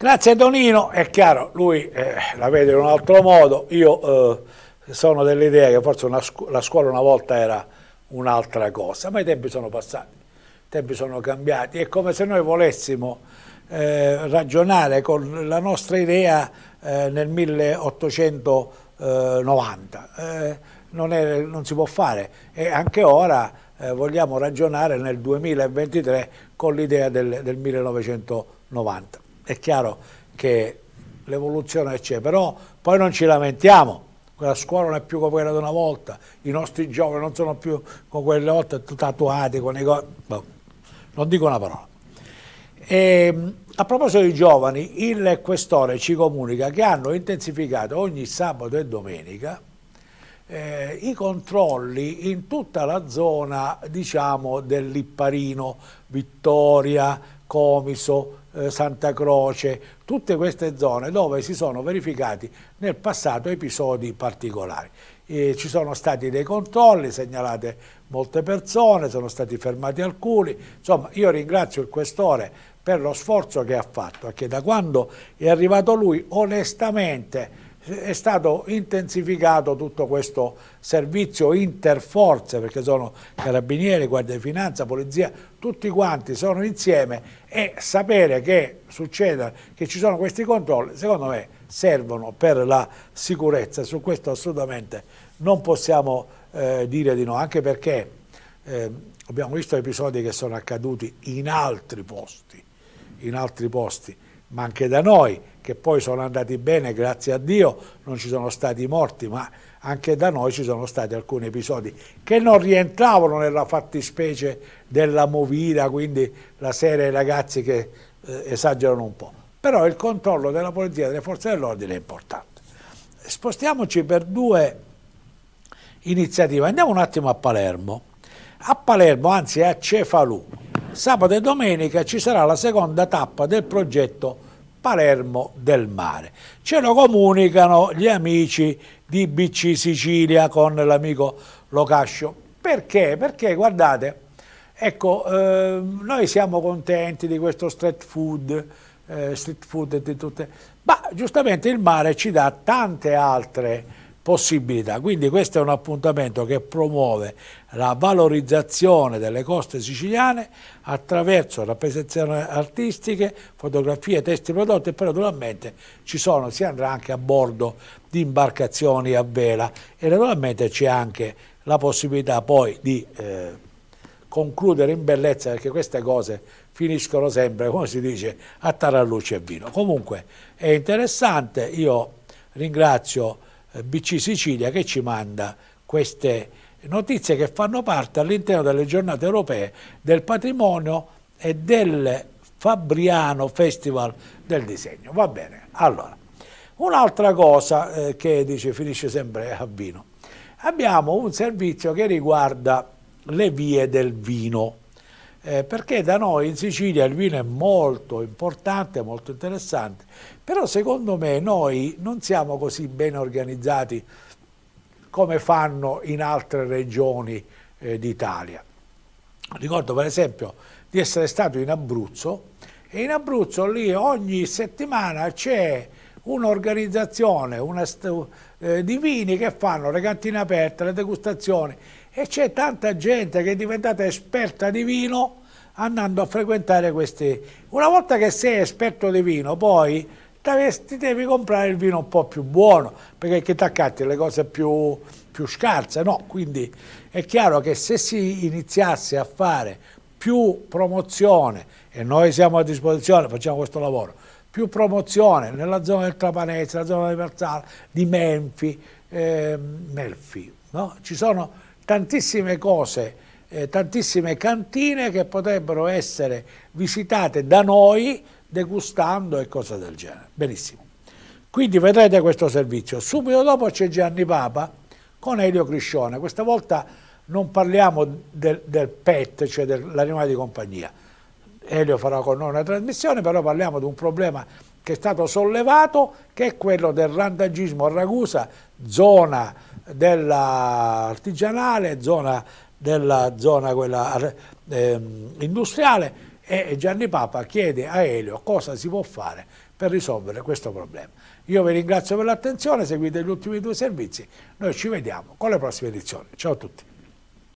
Grazie Donino, è chiaro, lui eh, la vede in un altro modo, io eh, sono dell'idea che forse scu la scuola una volta era un'altra cosa, ma i tempi sono passati, i tempi sono cambiati, è come se noi volessimo eh, ragionare con la nostra idea eh, nel 1890, eh, non, è, non, si può fare e anche ora eh, vogliamo ragionare nel 2023 con l'idea del, del 1990 è chiaro che l'evoluzione c'è, però poi non ci lamentiamo, quella scuola non è più come quella di una volta, i nostri giovani non sono più come quelle volte tatuati, con i go- no, boh, non dico una parola. E, ehm, a proposito dei giovani, il questore ci comunica che hanno intensificato ogni sabato e domenica eh, i controlli in tutta la zona diciamo, dell'Ipparino, Vittoria, Comiso, eh, Santa Croce, tutte queste zone dove si sono verificati nel passato episodi particolari. Eh, ci sono stati dei controlli, segnalate molte persone, sono stati fermati alcuni, insomma io ringrazio il questore per lo sforzo che ha fatto, perché da quando è arrivato lui onestamente è stato intensificato tutto questo servizio interforze perché sono carabinieri, guardia di finanza, polizia, tutti quanti sono insieme e sapere che succeda, che ci sono questi controlli, secondo me servono per la sicurezza, su questo assolutamente non possiamo eh, dire di no, anche perché eh, abbiamo visto episodi che sono accaduti in altri posti, in altri posti, ma anche da noi che poi sono andati bene, grazie a Dio, non ci sono stati morti, ma anche da noi ci sono stati alcuni episodi che non rientravano nella fattispecie della movida, quindi la serie ai ragazzi che eh, esagerano un po'. Però il controllo della polizia e delle forze dell'ordine è importante. Spostiamoci per due iniziative. Andiamo un attimo a Palermo. A Palermo, anzi a Cefalù, sabato e domenica ci sarà la seconda tappa del progetto Palermo del Mare. Ce lo comunicano gli amici di BC Sicilia con l'amico Locascio. Perché? Perché guardate, ecco, eh, noi siamo contenti di questo street food, eh, street food e di tutte, ma giustamente il mare ci dà tante altre possibilità. Quindi questo è un appuntamento che promuove la valorizzazione delle coste siciliane attraverso rappresentazioni artistiche, fotografie, testi prodotti e poi naturalmente ci sono, si andrà anche a bordo di imbarcazioni a vela e naturalmente c'è anche la possibilità poi di eh, concludere in bellezza perché queste cose finiscono sempre, come si dice, a taralluce e vino. Comunque è interessante, io ringrazio eh, BC Sicilia che ci manda queste notizie che fanno parte all'interno delle giornate europee del patrimonio e del Fabriano Festival del disegno. Va bene, allora, un'altra cosa eh, che dice finisce sempre a vino. Abbiamo un servizio che riguarda le vie del vino eh, perché da noi in Sicilia il vino è molto importante, molto interessante, però secondo me noi non siamo così ben organizzati come fanno in altre regioni eh, d'Italia. Ricordo per esempio di essere stato in Abruzzo e in Abruzzo lì ogni settimana c'è un'organizzazione eh, di vini che fanno le cantine aperte, le degustazioni e c'è tanta gente che è diventata esperta di vino andando a frequentare queste. Una volta che sei esperto di vino, poi ti devi comprare il vino un po' più buono, perché che ti accatti le cose più, più scarse, no? Quindi è chiaro che se si iniziasse a fare più promozione, e noi siamo a disposizione, facciamo questo lavoro, più promozione nella zona del Trapanese, nella zona di Versala, di Menfi, eh, Melfi, no? Ci sono tantissime cose eh, tantissime cantine che potrebbero essere visitate da noi degustando e cose del genere. Benissimo. Quindi vedrete questo servizio. Subito dopo c'è Gianni Papa con Elio Criscione. Questa volta non parliamo del, del pet, cioè dell'animale di compagnia. Elio farà con noi una trasmissione, però parliamo di un problema che è stato sollevato, che è quello del randagismo a Ragusa, zona dell'artigianale, zona della zona quella, eh, industriale e Gianni Papa chiede a Elio cosa si può fare per risolvere questo problema. Io vi ringrazio per l'attenzione, seguite gli ultimi due servizi, noi ci vediamo con le prossime edizioni. Ciao a tutti.